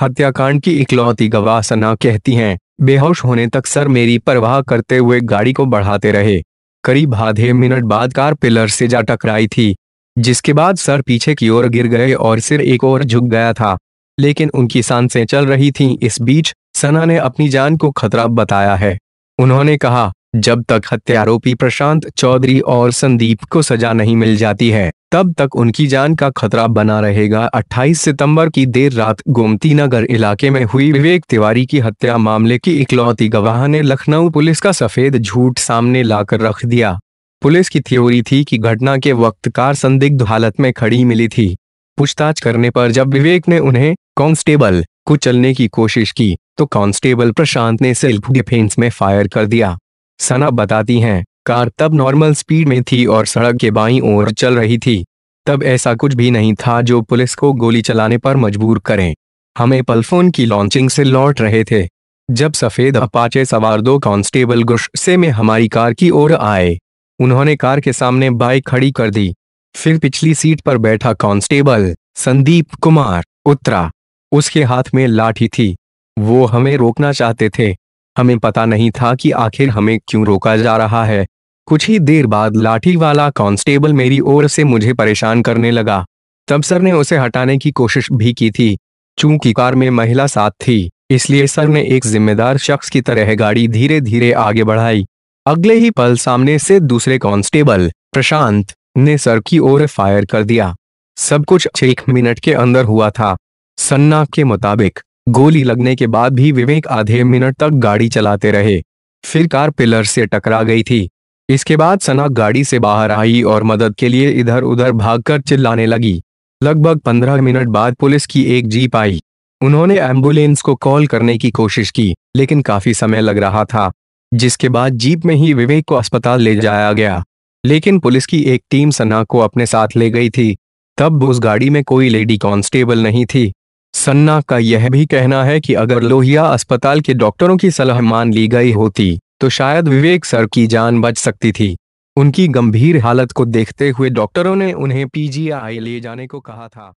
हत्याकांड की इकलौती गवाह सना कहती हैं बेहोश होने तक सर मेरी परवाह करते हुए गाड़ी को बढ़ाते रहे करीब आधे मिनट बाद कार पिलर से जा टकराई थी जिसके बाद सर पीछे की ओर गिर गए और सिर एक ओर झुक गया था लेकिन उनकी सांसें चल रही थीं इस बीच सना ने अपनी जान को खतरा बताया है उन्होंने कहा जब तक हत्यारोपी प्रशांत चौधरी और संदीप को सजा नहीं मिल जाती है तब तक उनकी जान का खतरा बना रहेगा 28 सितंबर की देर रात गोमती नगर इलाके में हुई विवेक तिवारी की हत्या मामले की इकलौती गवाह ने लखनऊ पुलिस का सफेद झूठ सामने लाकर रख दिया पुलिस की थ्योरी थी कि घटना के वक्त कार संदिग्ध हालत में खड़ी मिली थी पूछताछ करने पर जब विवेक ने उन्हें कांस्टेबल चलने की कोशिश की तो कांस्टेबल प्रशांत ने सेल्फ डिफेंस में फायर कर दिया सना बताती हैं कार तब नॉर्मल स्पीड में थी और सड़क के बाईं ओर चल रही थी तब ऐसा कुछ भी नहीं था जो पुलिस को गोली चलाने पर मजबूर करें हमें पलफोन की लॉन्चिंग से लौट रहे थे जब सफेद अपाचे सवार दो कांस्टेबल गुस्से में हमारी कार की ओर आए उन्होंने कार के सामने बाइक खड़ी कर दी फिर पिछली सीट पर बैठा कांस्टेबल संदीप कुमार उतरा उसके हाथ में लाठी थी वो हमें रोकना चाहते थे हमें पता नहीं था कि आखिर हमें क्यों रोका जा रहा है कुछ ही देर बाद लाठी वाला कांस्टेबल मेरी ओर से मुझे परेशान करने लगा तब सर ने उसे हटाने की कोशिश भी की थी चूंकि कार में महिला साथ थी इसलिए सर ने एक जिम्मेदार शख्स की तरह गाड़ी धीरे धीरे आगे बढ़ाई अगले ही पल सामने से दूसरे कांस्टेबल प्रशांत ने सर की ओर फायर कर दिया सब कुछ एक मिनट के अंदर हुआ था सन्ना के मुताबिक गोली लगने के बाद भी विवेक आधे मिनट तक गाड़ी चलाते रहे फिर कार पिलर से टकरा गई थी इसके बाद सना गाड़ी से बाहर आई और मदद के लिए इधर उधर भागकर चिल्लाने लगी लगभग पंद्रह मिनट बाद पुलिस की एक जीप आई उन्होंने एम्बुलेंस को कॉल करने की कोशिश की लेकिन काफी समय लग रहा था जिसके बाद जीप में ही विवेक को अस्पताल ले जाया गया लेकिन पुलिस की एक टीम सना को अपने साथ ले गई थी तब उस गाड़ी में कोई लेडी कांस्टेबल नहीं थी सन्ना का यह भी कहना है कि अगर लोहिया अस्पताल के डॉक्टरों की सलाह मान ली गई होती तो शायद विवेक सर की जान बच सकती थी उनकी गंभीर हालत को देखते हुए डॉक्टरों ने उन्हें पीजीआई ले जाने को कहा था